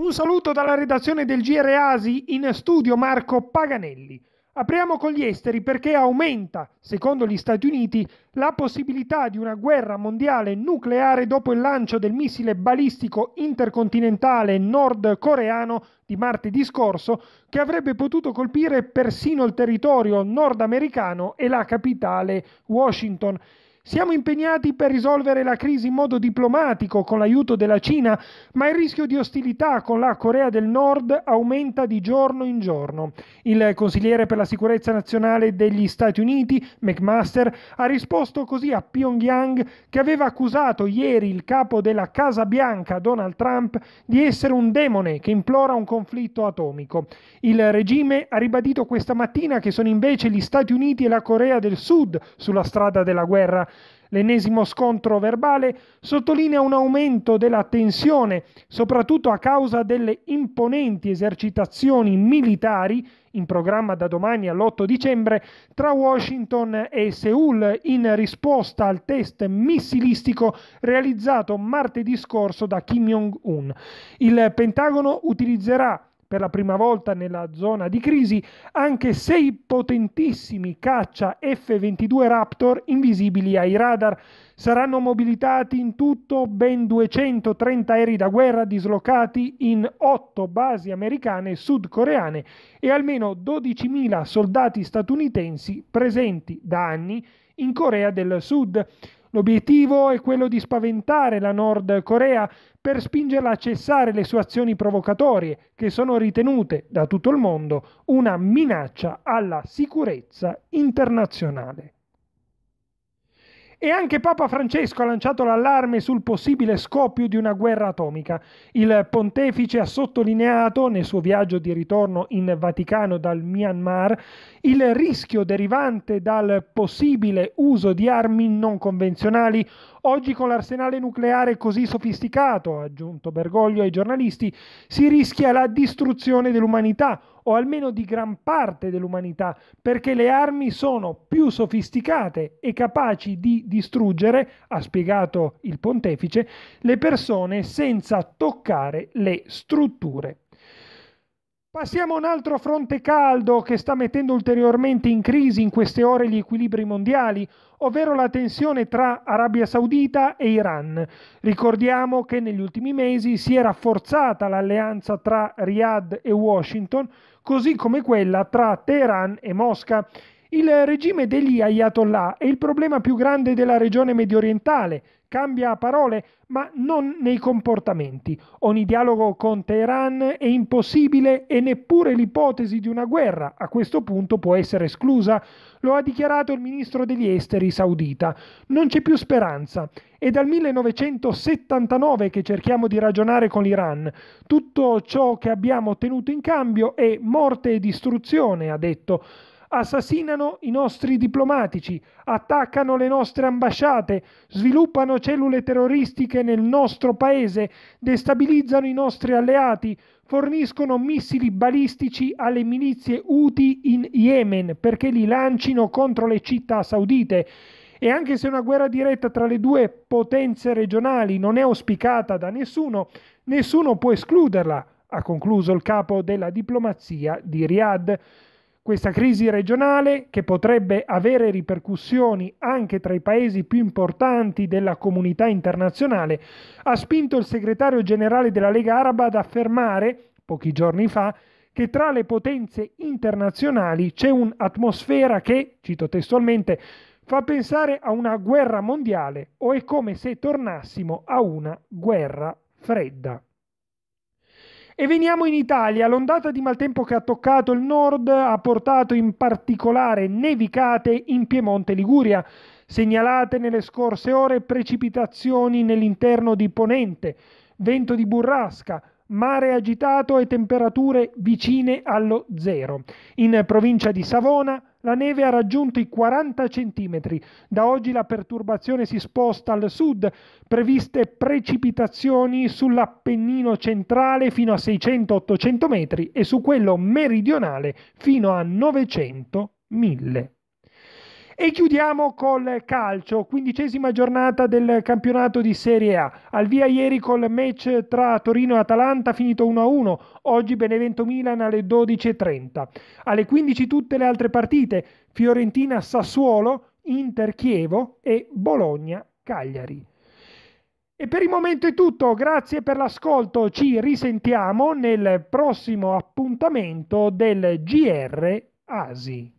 Un saluto dalla redazione del GR Asi in studio Marco Paganelli. Apriamo con gli esteri perché aumenta, secondo gli Stati Uniti, la possibilità di una guerra mondiale nucleare dopo il lancio del missile balistico intercontinentale nordcoreano di martedì scorso, che avrebbe potuto colpire persino il territorio nordamericano e la capitale Washington. Siamo impegnati per risolvere la crisi in modo diplomatico con l'aiuto della Cina, ma il rischio di ostilità con la Corea del Nord aumenta di giorno in giorno. Il consigliere per la sicurezza nazionale degli Stati Uniti, McMaster, ha risposto così a Pyongyang che aveva accusato ieri il capo della Casa Bianca, Donald Trump, di essere un demone che implora un conflitto atomico. Il regime ha ribadito questa mattina che sono invece gli Stati Uniti e la Corea del Sud sulla strada della guerra L'ennesimo scontro verbale sottolinea un aumento della tensione, soprattutto a causa delle imponenti esercitazioni militari in programma da domani all'8 dicembre tra Washington e Seoul in risposta al test missilistico realizzato martedì scorso da Kim Jong-un. Il Pentagono utilizzerà per la prima volta nella zona di crisi anche sei potentissimi caccia F-22 Raptor invisibili ai radar. Saranno mobilitati in tutto ben 230 aerei da guerra dislocati in 8 basi americane e sudcoreane e almeno 12.000 soldati statunitensi presenti da anni in Corea del Sud. L'obiettivo è quello di spaventare la Nord Corea per spingerla a cessare le sue azioni provocatorie, che sono ritenute da tutto il mondo una minaccia alla sicurezza internazionale. E anche Papa Francesco ha lanciato l'allarme sul possibile scoppio di una guerra atomica. Il pontefice ha sottolineato, nel suo viaggio di ritorno in Vaticano dal Myanmar, il rischio derivante dal possibile uso di armi non convenzionali. Oggi con l'arsenale nucleare così sofisticato, ha aggiunto Bergoglio ai giornalisti, si rischia la distruzione dell'umanità o almeno di gran parte dell'umanità, perché le armi sono più sofisticate e capaci di distruggere, ha spiegato il pontefice, le persone senza toccare le strutture Passiamo a un altro fronte caldo che sta mettendo ulteriormente in crisi in queste ore gli equilibri mondiali, ovvero la tensione tra Arabia Saudita e Iran. Ricordiamo che negli ultimi mesi si è rafforzata l'alleanza tra Riyadh e Washington, così come quella tra Teheran e Mosca. Il regime degli Ayatollah è il problema più grande della regione mediorientale. Cambia parole, ma non nei comportamenti. Ogni dialogo con Teheran è impossibile e neppure l'ipotesi di una guerra a questo punto può essere esclusa. Lo ha dichiarato il ministro degli esteri saudita. Non c'è più speranza. È dal 1979 che cerchiamo di ragionare con l'Iran. Tutto ciò che abbiamo ottenuto in cambio è morte e distruzione, ha detto assassinano i nostri diplomatici, attaccano le nostre ambasciate, sviluppano cellule terroristiche nel nostro paese, destabilizzano i nostri alleati, forniscono missili balistici alle milizie Houthi in Yemen perché li lancino contro le città saudite. E anche se una guerra diretta tra le due potenze regionali non è auspicata da nessuno, nessuno può escluderla, ha concluso il capo della diplomazia di Riyadh questa crisi regionale che potrebbe avere ripercussioni anche tra i paesi più importanti della comunità internazionale, ha spinto il segretario generale della Lega Araba ad affermare, pochi giorni fa, che tra le potenze internazionali c'è un'atmosfera che, cito testualmente, fa pensare a una guerra mondiale o è come se tornassimo a una guerra fredda. E veniamo in Italia. L'ondata di maltempo che ha toccato il nord ha portato in particolare nevicate in Piemonte e Liguria. Segnalate nelle scorse ore precipitazioni nell'interno di Ponente, vento di burrasca, mare agitato e temperature vicine allo zero. In provincia di Savona la neve ha raggiunto i 40 cm. Da oggi la perturbazione si sposta al sud, previste precipitazioni sull'Appennino centrale fino a 600-800 metri e su quello meridionale fino a 900-1000. E chiudiamo col calcio, quindicesima giornata del campionato di Serie A. Al via ieri col match tra Torino e Atalanta finito 1-1, oggi Benevento Milan alle 12.30. Alle 15 tutte le altre partite, Fiorentina Sassuolo, Inter Chievo e Bologna Cagliari. E per il momento è tutto, grazie per l'ascolto, ci risentiamo nel prossimo appuntamento del GR Asi.